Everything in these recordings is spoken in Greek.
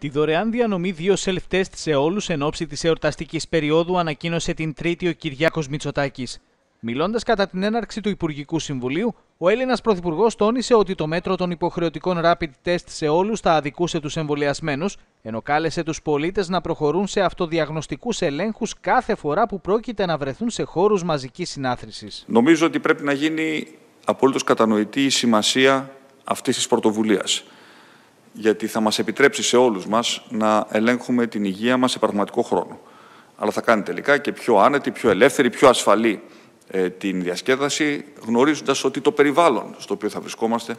Τη δωρεάν διανομή δύο self-test σε όλους εν ώψη της εορταστικής περίοδου ανακοίνωσε την Τρίτη ο Κυριάκος Μητσοτάκης. Μιλώντας κατά την έναρξη του Υπουργικού Συμβουλίου, ο Έλληνας Πρωθυπουργός τόνισε ότι το μέτρο των υποχρεωτικών rapid test σε όλους θα αδικούσε τους εμβολιασμένους, ενώ κάλεσε τους πολίτες να προχωρούν σε αυτοδιαγνωστικούς ελέγχους κάθε φορά που πρόκειται να βρεθούν σε χώρους μαζικής συνάθρησης. Νομίζω ότι πρέπει να γίνει απολύτως κατανοητή η σημασία αυτής της πρωτοβουλίας γιατί θα μας επιτρέψει σε όλους μας να ελέγχουμε την υγεία μας σε πραγματικό χρόνο. Αλλά θα κάνει τελικά και πιο άνετη, πιο ελεύθερη, πιο ασφαλή ε, την διασκέδαση, γνωρίζοντας ότι το περιβάλλον στο οποίο θα βρισκόμαστε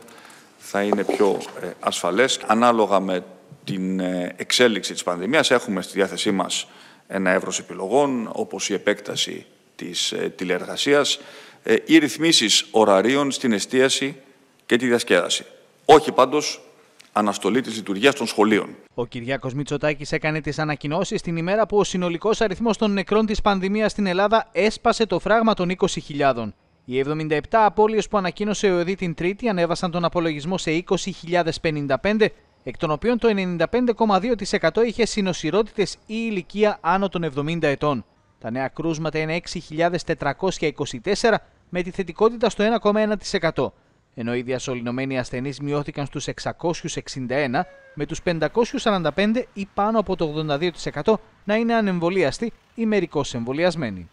θα είναι πιο ε, ασφαλές. Ανάλογα με την ε, εξέλιξη της πανδημίας έχουμε στη διάθεσή μας ένα εύρος επιλογών, όπως η επέκταση της ε, τηλεεργασίας, οι ρυθμίσεις ωραρίων στην εστίαση και τη διασκέδαση. Όχι πάντως αναστολή της λειτουργίας των σχολείων. Ο Κυριάκος Μητσοτάκης έκανε τις ανακοινώσεις την ημέρα που ο συνολικός αριθμός των νεκρών της πανδημίας στην Ελλάδα έσπασε το φράγμα των 20.000. Οι 77 απώλειες που ανακοίνωσε ο ΕΟΔΗ την Τρίτη ανέβασαν τον απολογισμό σε 20.055, εκ των οποίων το 95,2% είχε συνοσυρότητες ή ηλικία άνω των 70 ετών. Τα νέα κρούσματα είναι 6.424 με τη θετικότητα στο 1,1% ενώ οι διασωληνωμένοι ασθενείς μειώθηκαν στους 661 με τους 545 ή πάνω από το 82% να είναι ανεμβολίαστοι ή μερικώς εμβολιασμένοι.